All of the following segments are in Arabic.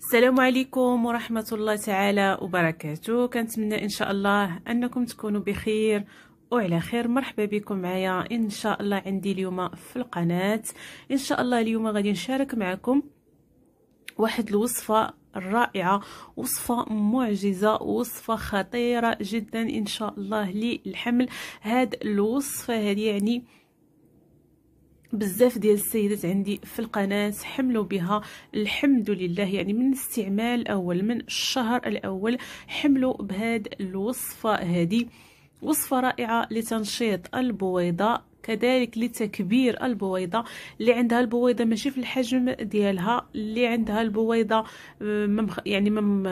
السلام عليكم ورحمة الله تعالى وبركاته كنتمنى إن شاء الله أنكم تكونوا بخير وعلى خير مرحبا بكم معايا إن شاء الله عندي اليوم في القناة إن شاء الله اليوم غادي نشارك معكم واحد الوصفة رائعة وصفة معجزة وصفة خطيرة جدا إن شاء الله للحمل هاد الوصفة هذه يعني بزاف ديال السيدات عندي في القناه حملوا بها الحمد لله يعني من الاستعمال الاول من الشهر الاول حملوا بهاد الوصفه هذه وصفه رائعه لتنشيط البويضه كذلك لتكبير البويضه اللي عندها البويضه ماشي في الحجم ديالها اللي عندها البويضه آه، ممخ يعني مم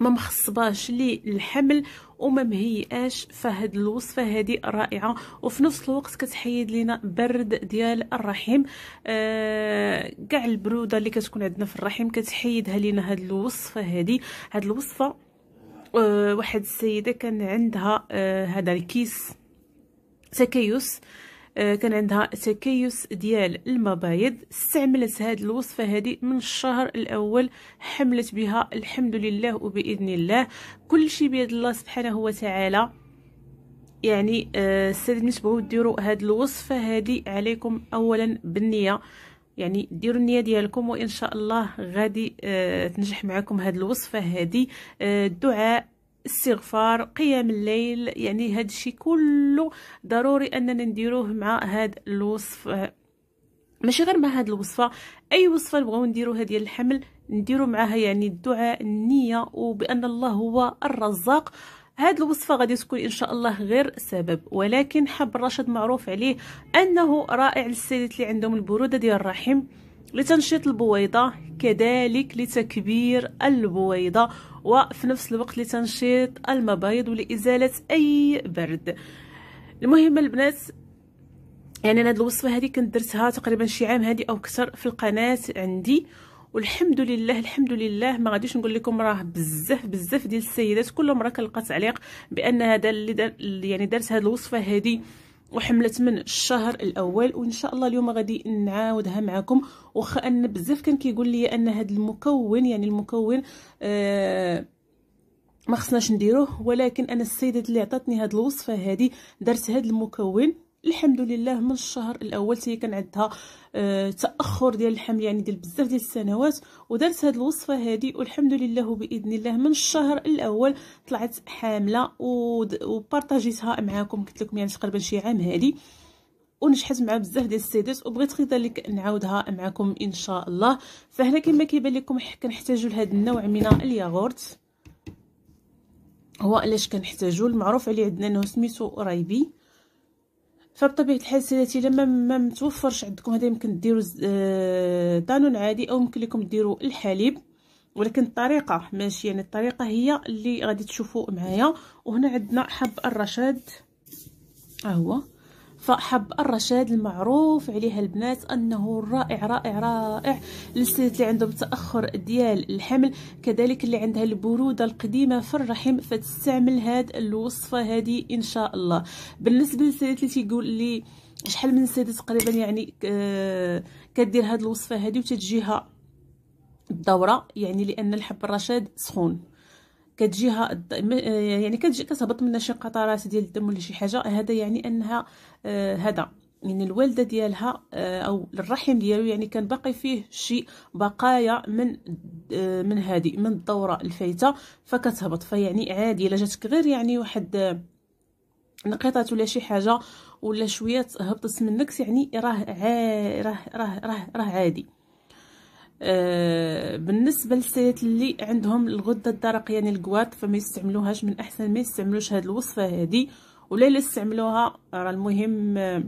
ما مخصباش للحمل وما أمم مهيئاش فهاد الوصفه هذه رائعه وفي نفس الوقت كتحيد لينا برد ديال الرحم كاع آه البروده اللي كتكون عندنا في الرحم كتحيدها لينا هاد الوصفه هذه هاد الوصفه آه واحد السيده كان عندها آه الكيس تكيس آه، كان عندها تكيس ديال المبايض استعملت هذه الوصفه هذه من الشهر الاول حملت بها الحمد لله وباذن الله كل شيء بيد الله سبحانه وتعالى يعني السيد آه، بغاو ديروا هذه الوصفه هذه عليكم اولا بالنيه يعني ديروا النيه ديالكم وان شاء الله غادي آه، تنجح معكم هذه الوصفه هذه الدعاء استغفار قيام الليل يعني هذا الشيء كله ضروري اننا نديروه مع هذا الوصف ماشي غير مع هاد الوصفه اي وصفه نبغاو نديروها ديال الحمل نديرو معاها يعني الدعاء النيه وبان الله هو الرزاق هاد الوصفه غادي تكون ان شاء الله غير سبب ولكن حب الرشد معروف عليه انه رائع للسيدات اللي عندهم البروده ديال الرحم لتنشيط البويضة كذلك لتكبير البويضة وفي نفس الوقت لتنشيط المبايض ولإزالة أي برد المهم البنات يعني انا هاد الوصفه هذه كنت درتها تقريبا شي عام هذه او اكثر في القناه عندي والحمد لله الحمد لله ما غاديش نقول لكم راه بزاف بزاف ديال السيدات كل مره كنلقى تعليق بان هذا اللي دار يعني درت هاد الوصفه هذه وحملت من الشهر الاول وان شاء الله اليوم غادي نعاودها معكم واخا ان بزاف كان كيقول لي ان هذا المكون يعني المكون آه ما خصناش نديروه ولكن انا السيده اللي عطاتني هاد الوصفه هذه درت هاد المكون الحمد لله من الشهر الاول هي كان عندها آه، تاخر ديال الحمل يعني ديال بزاف ديال السنوات ودارت هاد الوصفه هادي والحمد لله باذن الله من الشهر الاول طلعت حامله وبارطاجيتها معاكم قلت لكم يعني تقريبا شي عام هادي ونجحت مع بزاف ديال السيدات وبغيت كذلك نعاودها معكم ان شاء الله فهنا كما كيبان لكم كنحتاجوا لهذا النوع من الياغورت هو علاش كنحتاجو المعروف عليه عندنا انه سميتو رايبي فبطبيعه الحال سيداتي الا ما متوفرش عندكم هذا يمكن ديروا دانون آه، عادي او يمكن لكم ديروا الحليب ولكن الطريقه ماشي يعني الطريقه هي اللي غادي تشوفوا معايا وهنا عندنا حب الرشاد ها هو فحب الرشاد المعروف عليها البنات انه رائع رائع رائع للسيدات اللي عندهم تاخر ديال الحمل كذلك اللي عندها البروده القديمه في الرحم فتستعمل هاد الوصفه هذه ان شاء الله بالنسبه للسيدات اللي تيقول لي شحال من سيده تقريبا يعني آه، كدير هاد الوصفه هذه وتتجيها الدوره يعني لان الحب الرشاد سخون كتجيها آه، يعني كتجي كتهبط منها شي قطرات ديال الدم ولا شي حاجه هذا يعني انها آه، هذا يعني الوالده ديالها آه، او الرحم ديالو يعني كان باقي فيه شي بقايا من من هذه من الدوره الفايته فكتهبط فيعني عادي الا جاتك غير يعني واحد نقيطات ولا شي حاجه ولا شويه هبطت منك يعني راه راه راه راه راه عادي آه بالنسبه للسيدات اللي عندهم الغده الدرقيه يعني الكوات فما يستعملوهاش من احسن ما يستعملوش هاد الوصفه هذه ولا الا راه المهم آه،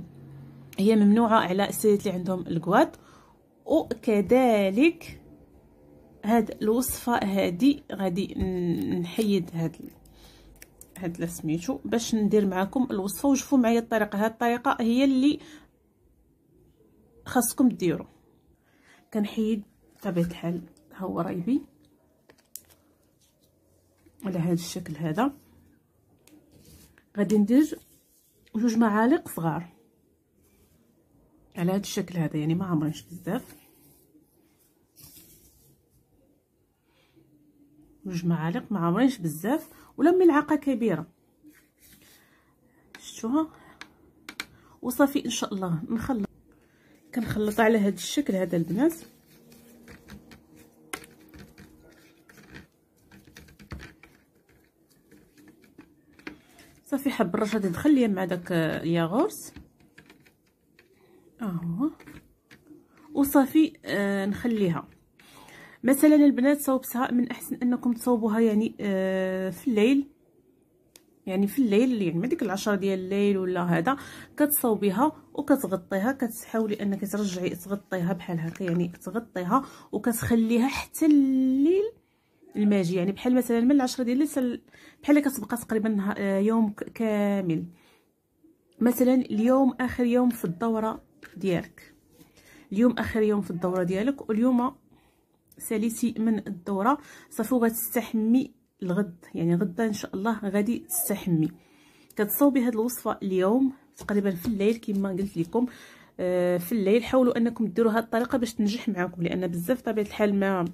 هي ممنوعه على السيدات اللي عندهم الكوات وكذلك هاد الوصفه هذه غادي نحيد هاد هاد سميتو باش ندير معكم الوصفه وشوفوا معايا الطريقه هاد الطريقه هي اللي خاصكم ديروا كنحيد طبيعة الحال ها هو رايبي على هذا الشكل هذا غادي ندير جوج معالق صغار على هذا الشكل هذا يعني ما عمرنش بزاف جوج معالق ما عمرنش بزاف ولا ملعقه كبيره شفتوها وصافي ان شاء الله نخلط كنخلط على هذا الشكل هذا البنات حب الرشه تدخل ليا مع داك الياغورت ها هو وصافي آه نخليها مثلا البنات صوبتها من احسن انكم تصوبوها يعني آه في الليل يعني في الليل يعني ما ديك العشرة ديال الليل ولا هذا كتصوبيها وكتغطيها كتحاولي انك ترجعي تغطيها بحال هكا يعني تغطيها وكتخليها حتى الليل الماجي يعني بحال مثلا من العشرة ديال الليل بحال كتبقى تقريبا آه، يوم كامل مثلا اليوم اخر يوم في الدوره ديالك اليوم اخر يوم في الدوره ديالك واليوم ساليتي من الدوره صافي وغتستحمي الغد يعني غدا ان شاء الله غادي تستحمي كتصاوبي هاد الوصفه اليوم تقريبا في الليل كما قلت لكم آه، في الليل حاولوا انكم ديروا هاد الطريقه باش تنجح معكم لان بزاف طبيعه الحال ما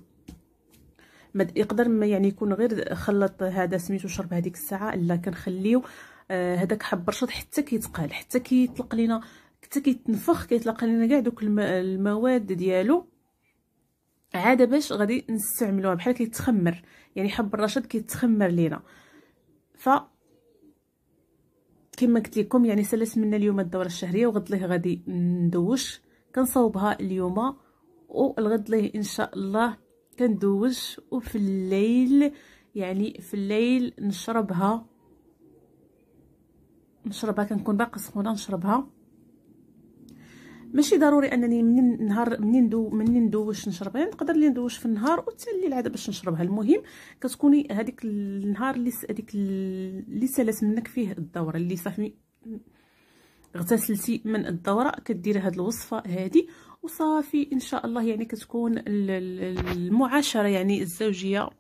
ما يقدر ما يعني يكون غير خلط هذا سميتو شرب هذيك الساعه لا كنخليو آه، هذاك حب رشط حتى كيتقال حتى كيطلق لينا حتى كيتنفخ كيطلق لينا كاع دوك المواد ديالو عاد باش غادي نستعملوها بحال كيتخمر يعني حب الرشد كيتخمر لينا ف كما قلت لكم يعني سلس منا اليوم الدوره الشهريه وغد ليه غادي ندوش كنصاوبها اليوم والغد ليه ان شاء الله كندوز وفي الليل يعني في الليل نشربها نشربها كنكون باقا سخونه نشربها ماشي ضروري انني من نهار منين ندو منين ندوش نشربها يعني نقدر اللي ندوش في النهار وحتى الليل عاد باش نشربها المهم كتكوني هذيك النهار اللي هذيك اللي سالات منك فيه الدوره اللي صافي اغتسلتي من الدوره كديري هاد الوصفه هادي وصافي ان شاء الله يعني كتكون المعاشره يعني الزوجيه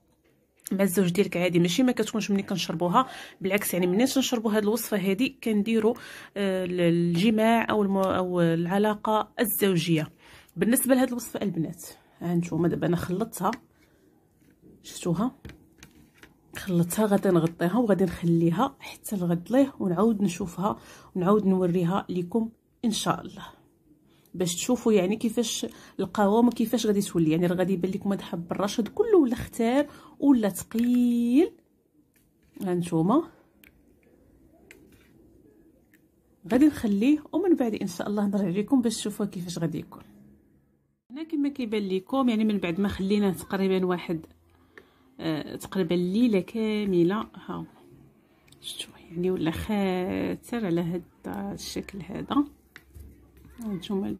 مع الزوج ديالك عادي ماشي ما كتكونش ملي كنشربوها بالعكس يعني ملي تنشربوا هاد الوصفه هادي كنديروا آه، الجماع او المو او العلاقه الزوجيه بالنسبه لهاد الوصفه البنات ها نتوما دابا انا خلطتها شفتوها خلطتها غادي نغطيها وغادي نخليها حتى لغد ليه ونعاود نشوفها ونعاود نوريها لكم ان شاء الله باش تشوفوا يعني كيفاش القوامه كيفاش غادي تولي يعني راه غادي يبان لكم هذا حب الرشد كله ولا اختار ولا ثقيل هانتوما غادي نخليه ومن بعد ان شاء الله نرجع لكم باش تشوفوا كيفاش غادي يكون هنا كما كيبان لكم يعني من بعد ما خليناه تقريبا واحد آه، تقريبا الليله كامله ها شفتوا يعني ولا خاتر على هذا الشكل هذا هانتوما